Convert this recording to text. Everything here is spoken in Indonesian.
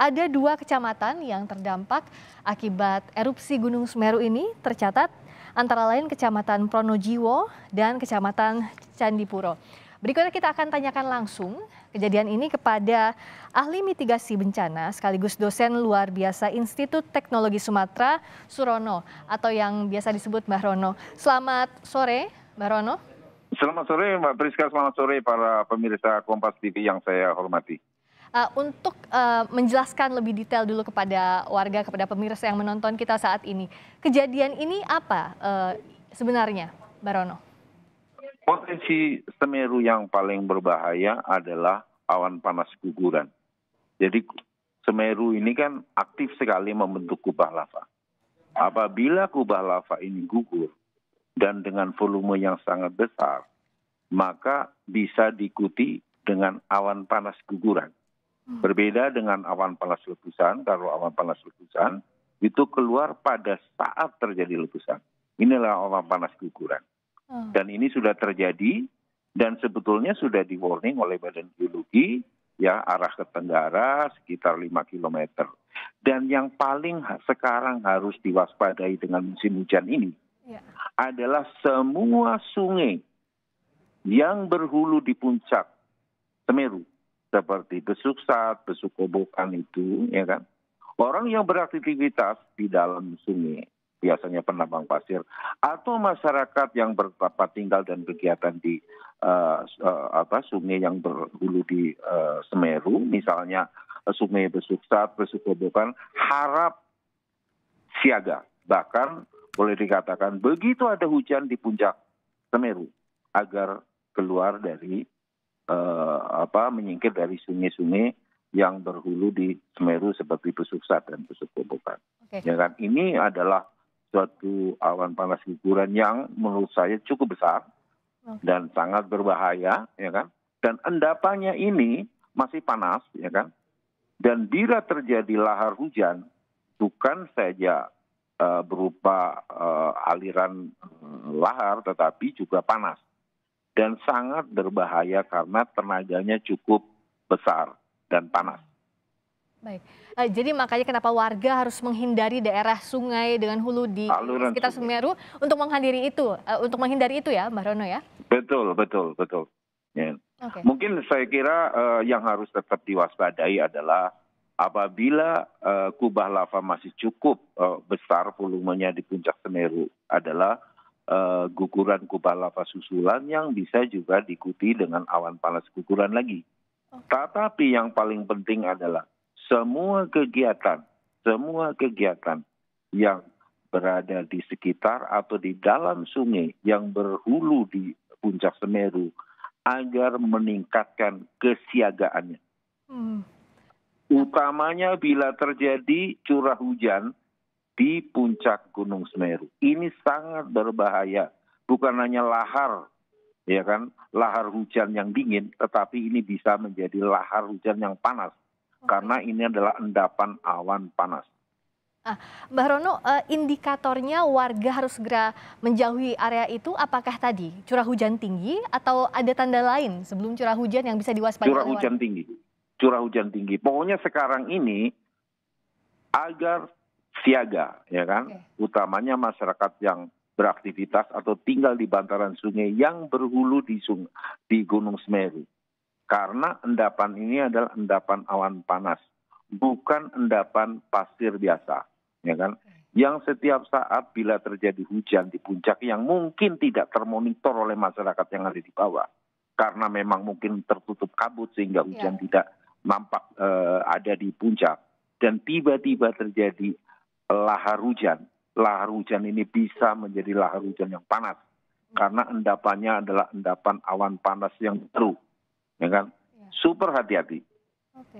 Ada dua kecamatan yang terdampak akibat erupsi Gunung Semeru ini tercatat antara lain Kecamatan Pronojiwo dan Kecamatan Candipuro. Berikutnya kita akan tanyakan langsung kejadian ini kepada ahli mitigasi bencana sekaligus dosen luar biasa Institut Teknologi Sumatera Surono atau yang biasa disebut Mbah Rono. Selamat sore Mbah Rono. Selamat sore Mbak Priska, selamat sore para pemirsa Kompas TV yang saya hormati uh, untuk uh, menjelaskan lebih detail dulu kepada warga, kepada pemirsa yang menonton kita saat ini. Kejadian ini apa uh, sebenarnya, Barono? Potensi Semeru yang paling berbahaya adalah awan panas guguran. Jadi Semeru ini kan aktif sekali membentuk kubah lava. Apabila kubah lava ini gugur dan dengan volume yang sangat besar, maka bisa diikuti dengan awan panas guguran. Hmm. Berbeda dengan awan panas letusan, kalau awan panas letusan itu keluar pada saat terjadi letusan. Inilah awan panas guguran. Hmm. Dan ini sudah terjadi dan sebetulnya sudah di warning oleh Badan Geologi ya arah ke tenggara sekitar 5 km. Dan yang paling sekarang harus diwaspadai dengan musim hujan ini ya. adalah semua sungai yang berhulu di puncak Semeru seperti besuk saat, besuk kobokan itu, ya kan? Orang yang beraktivitas di dalam sungai, biasanya penambang pasir, atau masyarakat yang bertempat tinggal dan kegiatan di uh, uh, apa sungai yang berhulu di uh, Semeru, misalnya uh, sungai besuk kobokan, harap siaga. Bahkan boleh dikatakan begitu ada hujan di puncak Semeru agar keluar dari Eh, apa menyingkir dari sungai-sungai yang berhulu di Semeru seperti Sat dan Pusat Kobokan. Okay. Ya kan ini adalah suatu awan panas guguran yang menurut saya cukup besar oh. dan sangat berbahaya ya kan dan endapannya ini masih panas ya kan dan bila terjadi lahar hujan bukan saja uh, berupa uh, aliran lahar tetapi juga panas dan sangat berbahaya karena tenaganya cukup besar dan panas. Baik, eh, jadi makanya kenapa warga harus menghindari daerah sungai dengan hulu di Aluran sekitar sungai. Semeru untuk menghindari itu, eh, untuk menghindari itu ya, Mbak Rono ya? Betul, betul, betul. Yeah. Okay. Mungkin saya kira uh, yang harus tetap diwaspadai adalah apabila uh, kubah lava masih cukup uh, besar volumenya di puncak Semeru adalah uh, guguran kubah lava susulan yang bisa juga diikuti dengan awan panas guguran lagi. Tetapi yang paling penting adalah semua kegiatan, semua kegiatan yang berada di sekitar atau di dalam sungai yang berhulu di puncak Semeru agar meningkatkan kesiagaannya. Hmm. Utamanya bila terjadi curah hujan di puncak Gunung Semeru. Ini sangat berbahaya. Bukan hanya lahar, ya kan, lahar hujan yang dingin, tetapi ini bisa menjadi lahar hujan yang panas. Karena ini adalah endapan awan panas. Ah, Mbak Rono, eh, indikatornya warga harus segera menjauhi area itu apakah tadi curah hujan tinggi atau ada tanda lain sebelum curah hujan yang bisa diwaspadai? Curah hujan tinggi, curah hujan tinggi. Pokoknya sekarang ini agar siaga, ya kan? Okay. Utamanya masyarakat yang beraktivitas atau tinggal di bantaran sungai yang berhulu di, sung di Gunung Semeru. Karena endapan ini adalah endapan awan panas, bukan endapan pasir biasa, ya kan? Yang setiap saat bila terjadi hujan di puncak yang mungkin tidak termonitor oleh masyarakat yang ada di bawah, karena memang mungkin tertutup kabut sehingga hujan yeah. tidak nampak uh, ada di puncak dan tiba-tiba terjadi lahar hujan. Lahar hujan ini bisa menjadi lahar hujan yang panas karena endapannya adalah endapan awan panas yang teruk. ya kan? Iya. Super hati-hati.